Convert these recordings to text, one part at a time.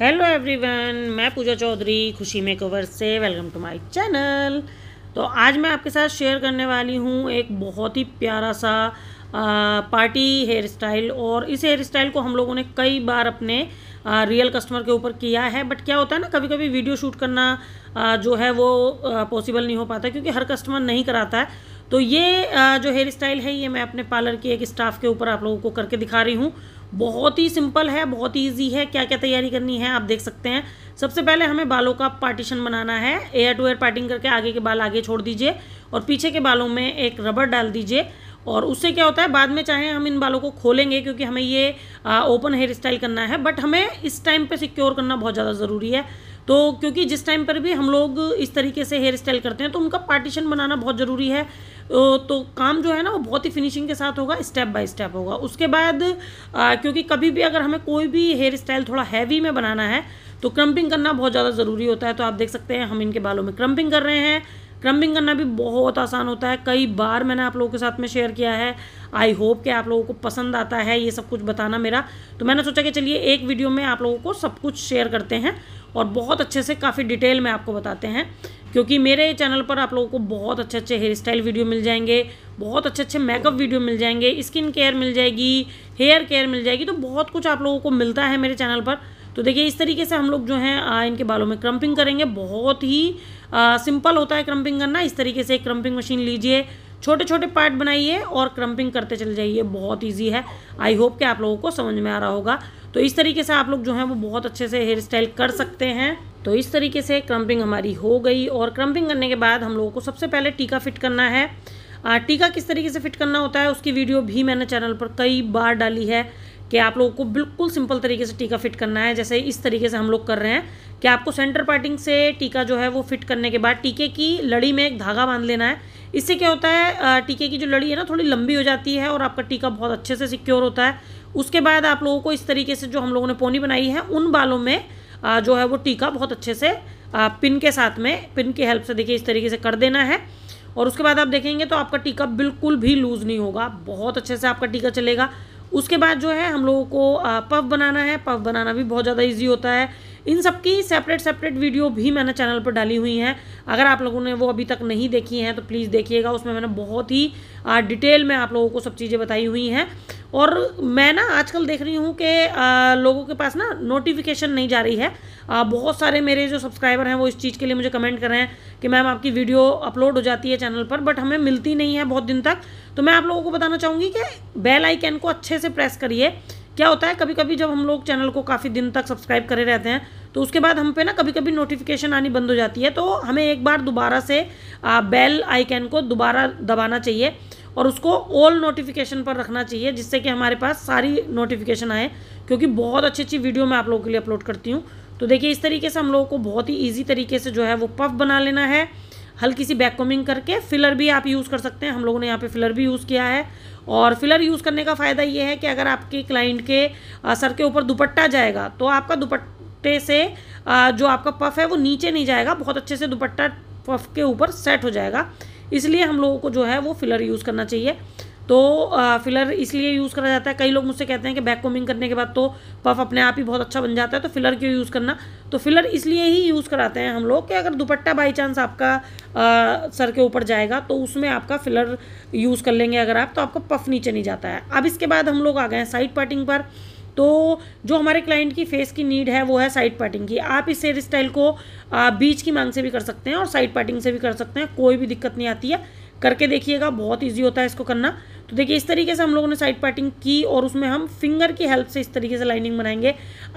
hello everyone मैं पूजा चौधरी खुशी makeover से वेलकम टू माय चैनल तो आज मैं आपके साथ शेयर करने वाली हूँ एक बहुत ही प्यारा सा आ, पार्टी हेयर स्टाइल और इस हेयर स्टाइल को हम लोगों ने कई बार अपने आ, रियल कस्टमर के ऊपर किया है बट क्या होता है ना कभी कभी वीडियो शूट करना आ, जो है वो पॉसिबल नहीं हो पाता क्योंकि हर कस्टमर नहीं कराता है तो ये जो हेयर स्टाइल है ये मैं अपने पार्लर की एक स्टाफ के ऊपर आप लोगों को करके दिखा रही हूँ बहुत ही सिंपल है बहुत ही ईजी है क्या क्या तैयारी करनी है आप देख सकते हैं सबसे पहले हमें बालों का पार्टीशन बनाना है एयर टू एयर पार्टिंग करके आगे के बाल आगे छोड़ दीजिए और पीछे के बालों में एक रबर डाल दीजिए और उससे क्या होता है बाद में चाहे हम इन बालों को खोलेंगे क्योंकि हमें ये ओपन हेयर स्टाइल करना है बट हमें इस टाइम पे सिक्योर करना बहुत ज़्यादा ज़रूरी है तो क्योंकि जिस टाइम पर भी हम लोग इस तरीके से हेयर स्टाइल करते हैं तो उनका पार्टीशन बनाना बहुत ज़रूरी है तो काम जो है ना वो बहुत ही फिनिशिंग के साथ होगा स्टेप बाय स्टेप होगा उसके बाद आ, क्योंकि कभी भी अगर हमें कोई भी हेयर स्टाइल थोड़ा हैवी में बनाना है तो क्रम्पिंग करना बहुत ज़्यादा ज़रूरी होता है तो आप देख सकते हैं हम इनके बालों में क्रम्पिंग कर रहे हैं क्रम्बिंग करना भी बहुत आसान होता है कई बार मैंने आप लोगों के साथ में शेयर किया है आई होप कि आप लोगों को पसंद आता है ये सब कुछ बताना मेरा तो मैंने सोचा कि चलिए एक वीडियो में आप लोगों को सब कुछ शेयर करते हैं और बहुत अच्छे से काफ़ी डिटेल में आपको बताते हैं क्योंकि मेरे चैनल पर आप लोगों को बहुत अच्छे अच्छे हेयर स्टाइल वीडियो मिल जाएंगे बहुत अच्छे अच्छे मेकअप वीडियो मिल जाएंगे स्किन केयर मिल जाएगी हेयर केयर मिल जाएगी तो बहुत कुछ आप लोगों को मिलता है मेरे चैनल पर तो देखिए इस तरीके से हम लोग जो हैं इनके बालों में क्रम्पिंग करेंगे बहुत ही आ, सिंपल होता है क्रम्पिंग करना इस तरीके से एक क्रम्पिंग मशीन लीजिए छोटे छोटे पार्ट बनाइए और क्रम्पिंग करते चले जाइए बहुत ईजी है आई होप कि आप लोगों को समझ में आ रहा होगा तो इस तरीके से आप लोग जो है वो बहुत अच्छे से हेयर स्टाइल कर सकते हैं तो इस तरीके से क्रम्पिंग हमारी हो गई और क्रम्पिंग करने के बाद हम लोगों को सबसे पहले टीका फिट करना है टीका किस तरीके से फिट करना होता है उसकी वीडियो भी मैंने चैनल पर कई बार डाली है कि आप लोगों को बिल्कुल सिंपल तरीके से टीका फिट करना है जैसे इस तरीके से हम लोग कर रहे हैं कि आपको सेंटर पार्टिंग से टीका जो है वो फिट करने के बाद टीके की लड़ी में एक धागा बांध लेना है इससे क्या होता है टीके की जो लड़ी है ना थोड़ी लंबी हो जाती है और आपका टीका बहुत अच्छे से सिक्योर होता है उसके बाद आप लोगों को इस तरीके से जो हम लोगों ने पोनी बनाई है उन बालों में जो है वो टीका बहुत अच्छे से पिन के साथ में पिन की हेल्प से देखिए इस तरीके से कर देना है और उसके बाद आप देखेंगे तो आपका टीका बिल्कुल भी लूज़ नहीं होगा बहुत अच्छे से आपका टीका चलेगा उसके बाद जो है हम लोगों को पफ बनाना है पफ बनाना भी बहुत ज़्यादा ईजी होता है इन सब की सेपरेट सेपरेट वीडियो भी मैंने चैनल पर डाली हुई हैं अगर आप लोगों ने वो अभी तक नहीं देखी हैं तो प्लीज़ देखिएगा उसमें मैंने बहुत ही डिटेल में आप लोगों को सब चीज़ें बताई हुई हैं और मैं ना आजकल देख रही हूँ कि लोगों के पास ना नोटिफिकेशन नहीं जा रही है आ, बहुत सारे मेरे जो सब्सक्राइबर हैं वो इस चीज़ के लिए मुझे कमेंट कर रहे हैं कि मैम आपकी वीडियो अपलोड हो जाती है चैनल पर बट हमें मिलती नहीं है बहुत दिन तक तो मैं आप लोगों को बताना चाहूँगी कि बेल आइकन को अच्छे से प्रेस करिए क्या होता है कभी कभी जब हम लोग चैनल को काफ़ी दिन तक सब्सक्राइब करे रहते हैं तो उसके बाद हम पे ना कभी कभी नोटिफिकेशन आनी बंद हो जाती है तो हमें एक बार दोबारा से बेल आइकन को दोबारा दबाना चाहिए और उसको ऑल नोटिफिकेशन पर रखना चाहिए जिससे कि हमारे पास सारी नोटिफिकेशन आए क्योंकि बहुत अच्छी अच्छी वीडियो मैं आप लोगों के लिए अपलोड करती हूँ तो देखिए इस तरीके से हम लोगों को बहुत ही ईजी तरीके से जो है वो पफ बना लेना है हल्की सी बैक कॉमिंग करके फिलर भी आप यूज़ कर सकते हैं हम लोगों ने यहाँ पे फिलर भी यूज़ किया है और फिलर यूज़ करने का फ़ायदा ये है कि अगर आपके क्लाइंट के सर के ऊपर दुपट्टा जाएगा तो आपका दुपट्टे से जो आपका पफ है वो नीचे नहीं जाएगा बहुत अच्छे से दुपट्टा पफ के ऊपर सेट हो जाएगा इसलिए हम लोगों को जो है वो फिलर यूज़ करना चाहिए तो फिलर इसलिए यूज़ करा जाता है कई लोग मुझसे कहते हैं कि बैक कोमिंग करने के बाद तो पफ अपने आप ही बहुत अच्छा बन जाता है तो फिलर क्यों यूज़ करना तो फिलर इसलिए ही यूज़ कराते हैं हम लोग कि अगर दुपट्टा बाई चांस आपका आ, सर के ऊपर जाएगा तो उसमें आपका फिलर यूज़ कर लेंगे अगर आप तो आपका पफ नीचे नहीं जाता है अब इसके बाद हम लोग आ गए हैं साइड पार्टिंग पर तो जो हमारे क्लाइंट की फेस की नीड है वो है साइड पार्टिंग की आप इस हेयर स्टाइल को बीच की मांग से भी कर सकते हैं और साइड पार्टिंग से भी कर सकते हैं कोई भी दिक्कत नहीं आती है करके देखिएगा बहुत ईजी होता है इसको करना तो देखिए इस तरीके से हम लोगों ने साइड पार्टिंग की और उसमें हम फिंगर की हेल्प से इस तरीके से लाइनिंग बनाएंगे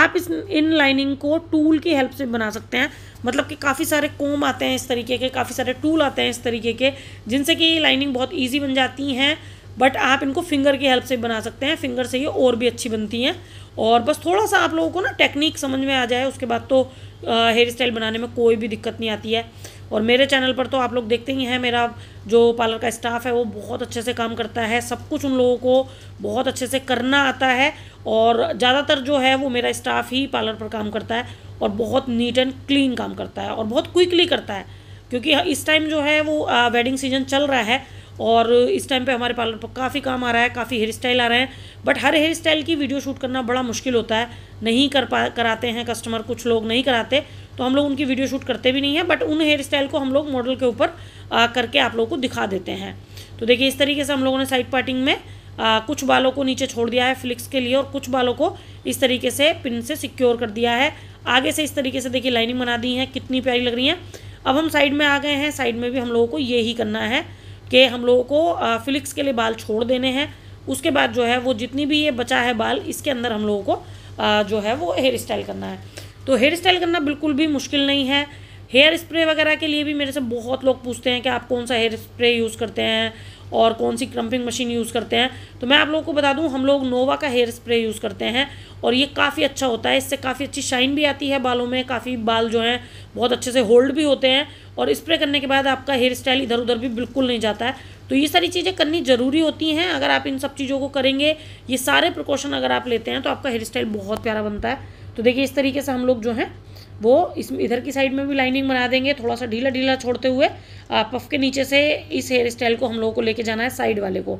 आप इस इन लाइनिंग को टूल की हेल्प से बना सकते हैं मतलब कि काफ़ी सारे कोम आते हैं इस तरीके के काफ़ी सारे टूल आते हैं इस तरीके के जिनसे कि लाइनिंग बहुत ईजी बन जाती हैं बट आप इनको फिंगर की हेल्प से बना सकते हैं फिंगर से ये और भी अच्छी बनती हैं और बस थोड़ा सा आप लोगों को ना टेक्निक समझ में आ जाए उसके बाद तो हेयर स्टाइल बनाने में कोई भी दिक्कत नहीं आती है और मेरे चैनल पर तो आप लोग देखते ही हैं मेरा जो पार्लर का स्टाफ है वो बहुत अच्छे से काम करता है सब कुछ उन लोगों को बहुत अच्छे से करना आता है और ज़्यादातर जो है वो मेरा स्टाफ ही पार्लर पर काम करता है और बहुत नीट एंड क्लीन काम करता है और बहुत क्विकली करता है क्योंकि इस टाइम जो है वो वेडिंग सीजन चल रहा है और इस टाइम पे हमारे पार्लर पर काफ़ी काम आ रहा है काफ़ी हेयर स्टाइल आ रहे हैं बट हर हेयर स्टाइल की वीडियो शूट करना बड़ा मुश्किल होता है नहीं कर पा कराते हैं कस्टमर कुछ लोग नहीं कराते तो हम लोग उनकी वीडियो शूट करते भी नहीं हैं बट उन हेयर स्टाइल को हम लोग मॉडल के ऊपर करके आप लोगों को दिखा देते हैं तो देखिए इस तरीके से हम लोगों ने साइड पार्टिंग में आ, कुछ बालों को नीचे छोड़ दिया है फ्लिक्स के लिए और कुछ बालों को इस तरीके से पिन से सिक्योर कर दिया है आगे से इस तरीके से देखिए लाइनिंग बना दी है कितनी प्यारी लग रही है अब हम साइड में आ गए हैं साइड में भी हम लोगों को ये ही करना है कि हम लोगों को फिलिक्स के लिए बाल छोड़ देने हैं उसके बाद जो है वो जितनी भी ये बचा है बाल इसके अंदर हम लोगों को जो है वो हेयर स्टाइल करना है तो हेयर स्टाइल करना बिल्कुल भी मुश्किल नहीं है हेयर स्प्रे वगैरह के लिए भी मेरे से बहुत लोग पूछते हैं कि आप कौन सा हेयर स्प्रे यूज़ करते हैं और कौन सी क्रम्पिंग मशीन यूज़ करते हैं तो मैं आप लोगों को बता दूं हम लोग नोवा का हेयर स्प्रे यूज़ करते हैं और ये काफ़ी अच्छा होता है इससे काफ़ी अच्छी शाइन भी आती है बालों में काफ़ी बाल जो हैं बहुत अच्छे से होल्ड भी होते हैं और स्प्रे करने के बाद आपका हेयर स्टाइल इधर उधर भी बिल्कुल नहीं जाता है तो ये सारी चीज़ें करनी ज़रूरी होती हैं अगर आप इन सब चीज़ों को करेंगे ये सारे प्रिकॉशन अगर आप लेते हैं तो आपका हेयर स्टाइल बहुत प्यारा बनता है तो देखिए इस तरीके से हम लोग जो हैं वो इस इधर की साइड में भी लाइनिंग बना देंगे थोड़ा सा ढीला ढीला छोड़ते हुए पफ के नीचे से इस हेयर स्टाइल को हम लोगों को लेके जाना है साइड वाले को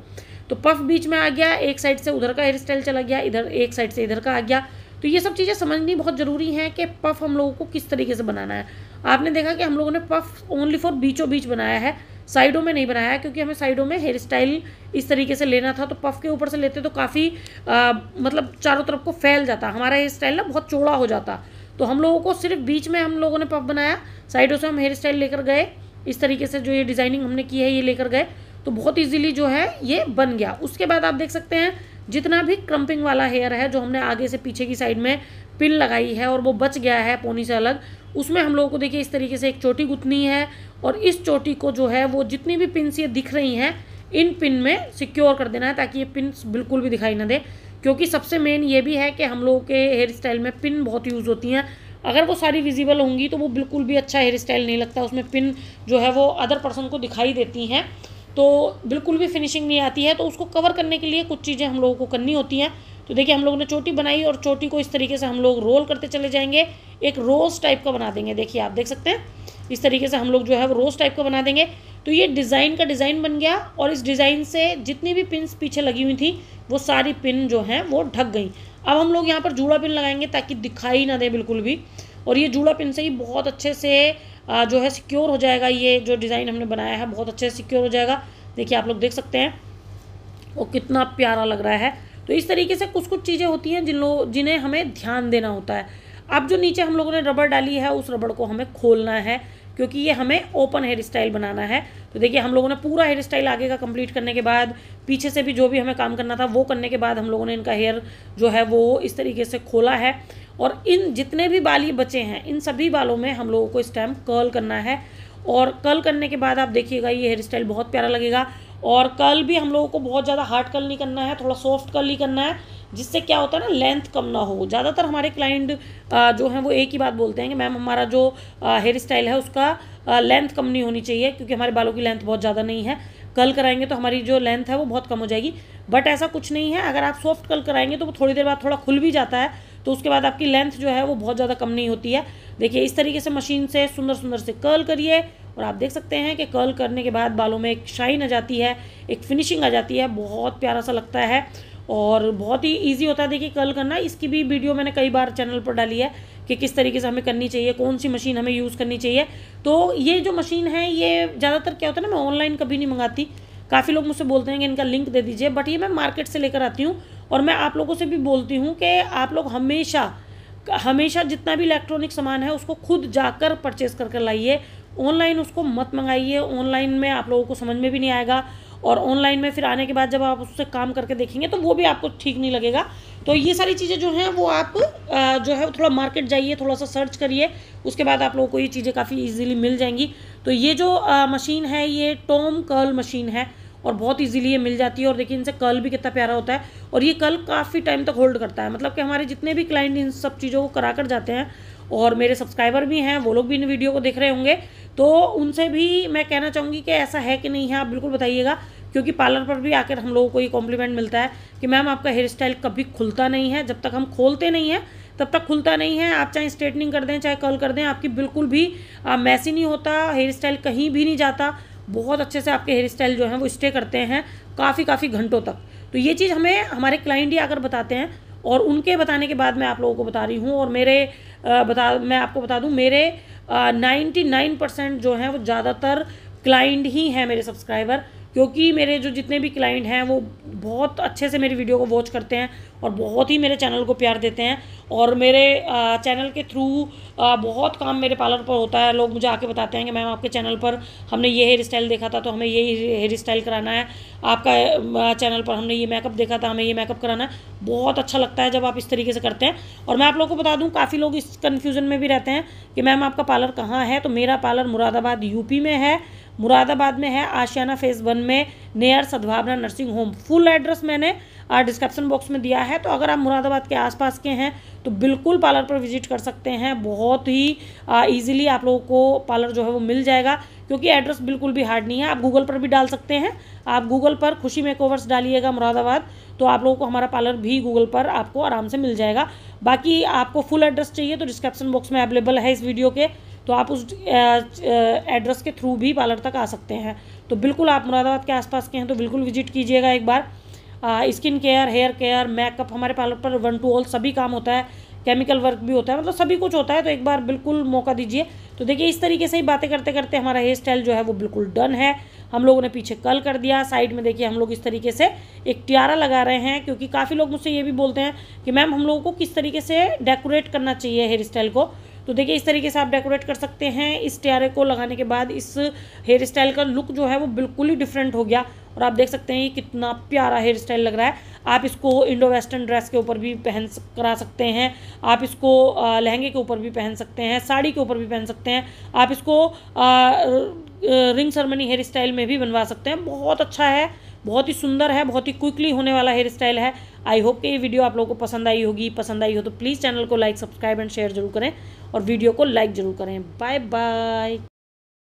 तो पफ बीच में आ गया एक साइड से उधर का हेयर स्टाइल चला गया इधर एक साइड से इधर का आ गया तो ये सब चीज़ें समझनी बहुत ज़रूरी हैं कि पफ हम लोगों को किस तरीके से बनाना है आपने देखा कि हम लोगों ने पफ ओनली फॉर बीचों बीच बनाया है साइडों में नहीं बनाया है क्योंकि हमें साइडों में हेयर स्टाइल इस तरीके से लेना था तो पफ के ऊपर से लेते तो काफ़ी मतलब चारों तरफ को फैल जाता हमारा हेयर स्टाइल ना बहुत चौड़ा हो जाता तो हम लोगों को सिर्फ बीच में हम लोगों ने पफ बनाया साइडों से हम हेयर स्टाइल लेकर गए इस तरीके से जो ये डिज़ाइनिंग हमने की है ये लेकर गए तो बहुत इजीली जो है ये बन गया उसके बाद आप देख सकते हैं जितना भी क्रम्पिंग वाला हेयर है जो हमने आगे से पीछे की साइड में पिन लगाई है और वो बच गया है पोनी से अलग उसमें हम लोगों को देखिए इस तरीके से एक चोटी गुथनी है और इस चोटी को जो है वो जितनी भी पिन ये दिख रही हैं इन पिन में सिक्योर कर देना है ताकि ये पिन बिल्कुल भी दिखाई ना दे क्योंकि सबसे मेन ये भी है कि हम लोगों के हेयर स्टाइल में पिन बहुत यूज़ होती हैं अगर वो सारी विजिबल होंगी तो वो बिल्कुल भी अच्छा हेयर स्टाइल नहीं लगता उसमें पिन जो है वो अदर पर्सन को दिखाई देती हैं तो बिल्कुल भी फिनिशिंग नहीं आती है तो उसको कवर करने के लिए कुछ चीज़ें हम लोगों को करनी होती हैं तो देखिए हम लोगों ने चोटी बनाई और चोटी को इस तरीके से हम लोग रोल करते चले जाएंगे एक रोज टाइप का बना देंगे देखिए आप देख सकते हैं इस तरीके से हम लोग जो है वो रोज़ टाइप का बना देंगे तो ये डिज़ाइन का डिज़ाइन बन गया और इस डिज़ाइन से जितनी भी पिन पीछे लगी हुई थी वो सारी पिन जो हैं वो ढक गई अब हम लोग यहाँ पर जूड़ा पिन लगाएंगे ताकि दिखाई ना दे बिल्कुल भी और ये जूड़ा पिन से ही बहुत अच्छे से जो है सिक्योर हो जाएगा ये जो डिज़ाइन हमने बनाया है बहुत अच्छे से सिक्योर हो जाएगा देखिए आप लोग देख सकते हैं वो कितना प्यारा लग रहा है तो इस तरीके से कुछ कुछ चीज़ें होती हैं जिन लोग जिन्हें हमें ध्यान देना होता है अब जो नीचे हम लोगों ने रबड़ डाली है उस रबड़ को हमें खोलना है क्योंकि ये हमें ओपन हेयर स्टाइल बनाना है तो देखिए हम लोगों ने पूरा हेयर स्टाइल आगे का कंप्लीट करने के बाद पीछे से भी जो भी हमें काम करना था वो करने के बाद हम लोगों ने इनका हेयर जो है वो इस तरीके से खोला है और इन जितने भी बाल ये बचे हैं इन सभी बालों में हम लोगों को इस टाइम कर्ल करना है और कर्ल करने के बाद आप देखिएगा ये हेयर स्टाइल बहुत प्यारा लगेगा और कल भी हम लोगों को बहुत ज़्यादा हार्ड कल नहीं करना है थोड़ा सॉफ्ट कल ही करना है जिससे क्या होता है ना लेंथ कम ना हो ज़्यादातर हमारे क्लाइंट जो हैं वो एक ही बात बोलते हैं कि मैम हमारा जो हेयर स्टाइल है उसका लेंथ कम नहीं होनी चाहिए क्योंकि हमारे बालों की लेंथ बहुत ज़्यादा नहीं है कल कराएंगे तो हमारी जो लेंथ है वो बहुत कम हो जाएगी बट ऐसा कुछ नहीं है अगर आप सॉफ्ट कल कराएंगे तो वो थोड़ी देर बाद थोड़ा खुल भी जाता है तो उसके बाद आपकी लेंथ जो है वो बहुत ज़्यादा कम नहीं होती है देखिए इस तरीके से मशीन से सुंदर सुंदर से कर्ल करिए और आप देख सकते हैं कि कर्ल करने के बाद बालों में एक शाइन आ जाती है एक फिनिशिंग आ जाती है बहुत प्यारा सा लगता है और बहुत ही ईजी होता है देखिए कर्ल करना इसकी भी वीडियो मैंने कई बार चैनल पर डाली है कि किस तरीके से हमें करनी चाहिए कौन सी मशीन हमें यूज़ करनी चाहिए तो ये जो मशीन है ये ज़्यादातर क्या होता है ना मैं ऑनलाइन कभी नहीं मंगाती काफ़ी लोग मुझसे बोलते हैं कि इनका लिंक दे दीजिए बट ये मैं मार्केट से लेकर आती हूँ और मैं आप लोगों से भी बोलती हूँ कि आप लोग हमेशा हमेशा जितना भी इलेक्ट्रॉनिक सामान है उसको खुद जाकर परचेस कर कर लाइए ऑनलाइन उसको मत मंगाइए ऑनलाइन में आप लोगों को समझ में भी नहीं आएगा और ऑनलाइन में फिर आने के बाद जब आप उससे काम करके देखेंगे तो वो भी आपको ठीक नहीं लगेगा तो ये सारी चीज़ें जो हैं वो आप जो है थोड़ा मार्केट जाइए थोड़ा सा सर्च करिए उसके बाद आप लोगों को ये चीज़ें काफ़ी ईजिली मिल जाएंगी तो ये जो मशीन है ये टोम कर्ल मशीन है और बहुत ईजिली ये मिल जाती है और देखिए इनसे कल भी कितना प्यारा होता है और ये कल काफ़ी टाइम तक होल्ड करता है मतलब कि हमारे जितने भी क्लाइंट इन सब चीज़ों को करा कर जाते हैं और मेरे सब्सक्राइबर भी हैं वो लोग भी इन वीडियो को देख रहे होंगे तो उनसे भी मैं कहना चाहूँगी कि ऐसा है कि नहीं है आप बिल्कुल बताइएगा क्योंकि पार्लर पर भी आकर हम लोगों को ये कॉम्प्लीमेंट मिलता है कि मैम आपका हेयर स्टाइल कभी खुलता नहीं है जब तक हम खोलते नहीं हैं तब तक खुलता नहीं है आप चाहे स्ट्रेटनिंग कर दें चाहे कर्ल कर दें आपकी बिल्कुल भी मैसी नहीं होता हेयर स्टाइल कहीं भी नहीं जाता बहुत अच्छे से आपके हेयर स्टाइल जो है वो स्टे करते हैं काफ़ी काफ़ी घंटों तक तो ये चीज़ हमें हमारे क्लाइंट ही आकर बताते हैं और उनके बताने के बाद मैं आप लोगों को बता रही हूँ और मेरे बता मैं आपको बता दूँ मेरे नाइन्टी नाइन परसेंट जो हैं वो ज़्यादातर क्लाइंट ही हैं मेरे सब्सक्राइबर क्योंकि मेरे जो जितने भी क्लाइंट हैं वो बहुत अच्छे से मेरी वीडियो को वॉच करते हैं और बहुत ही मेरे चैनल को प्यार देते हैं और मेरे चैनल के थ्रू बहुत काम मेरे पार्लर पर होता है लोग मुझे आके बताते हैं कि मैम आपके चैनल पर हमने ये हेयर स्टाइल देखा था तो हमें ये हेयर स्टाइल कराना है आपका चैनल पर हमने ये मेकअप देखा था हमें ये मेकअप कराना है बहुत अच्छा लगता है जब आप इस तरीके से करते हैं और मैं आप लोग को बता दूँ काफ़ी लोग इस कन्फ्यूज़न में भी रहते हैं कि मैम आपका पार्लर कहाँ है तो मेरा पार्लर मुरादाबाद यूपी में है मुरादाबाद में है आशियाना फेज वन में near Sadbhavna nursing home full address मैंने डिस्क्रिप्शन बॉक्स में दिया है तो अगर आप मुरादाबाद के आसपास के हैं तो बिल्कुल पार्लर पर विजिट कर सकते हैं बहुत ही ईजिली आप लोगों को पार्लर जो है वो मिल जाएगा क्योंकि एड्रेस बिल्कुल भी हार्ड नहीं है आप गूगल पर भी डाल सकते हैं आप गूगल पर खुशी मेकओवर्स डालिएगा मुरादाबाद तो आप लोगों को हमारा पार्लर भी गूगल पर आपको आराम से मिल जाएगा बाकी आपको फुल एड्रेस चाहिए तो डिस्क्रिप्शन बॉक्स में अवेलेबल है इस वीडियो के तो आप उस एड्रेस के थ्रू भी पार्लर तक आ सकते हैं तो बिल्कुल आप मुरादाबाद के आसपास के हैं तो बिल्कुल विजिट कीजिएगा एक बार skin care hair care makeup हमारे पार्लर पर वन टू ऑल सभी काम होता है केमिकल वर्क भी होता है मतलब सभी कुछ होता है तो एक बार बिल्कुल मौका दीजिए तो देखिए इस तरीके से ही बातें करते करते हमारा हेयर स्टाइल जो है वो बिल्कुल डन है हम लोगों ने पीछे कल कर दिया साइड में देखिए हम लोग इस तरीके से एक टियारा लगा रहे हैं क्योंकि काफ़ी लोग मुझसे ये भी बोलते हैं कि मैम हम लोगों को किस तरीके से डेकोरेट करना चाहिए हेयर स्टाइल को तो देखिए इस तरीके से आप डेकोरेट कर सकते हैं इस टियारे को लगाने के बाद इस हेयर स्टाइल का लुक जो है वो बिल्कुल ही डिफरेंट हो गया और आप देख सकते हैं कितना प्यारा हेयर स्टाइल लग रहा है आप इसको इंडो वेस्टर्न ड्रेस के ऊपर भी पहन करा सकते हैं आप इसको लहंगे के ऊपर भी पहन सकते हैं साड़ी के ऊपर भी पहन सकते हैं आप इसको रिंग सरमनी हेयर स्टाइल में भी बनवा सकते हैं बहुत अच्छा है बहुत ही सुंदर है बहुत ही क्विकली होने वाला हेयर स्टाइल है आई होप कि ये वीडियो आप लोगों को पसंद आई होगी पसंद आई हो तो प्लीज़ चैनल को लाइक सब्सक्राइब एंड शेयर जरूर करें और वीडियो को लाइक जरूर करें बाय बाय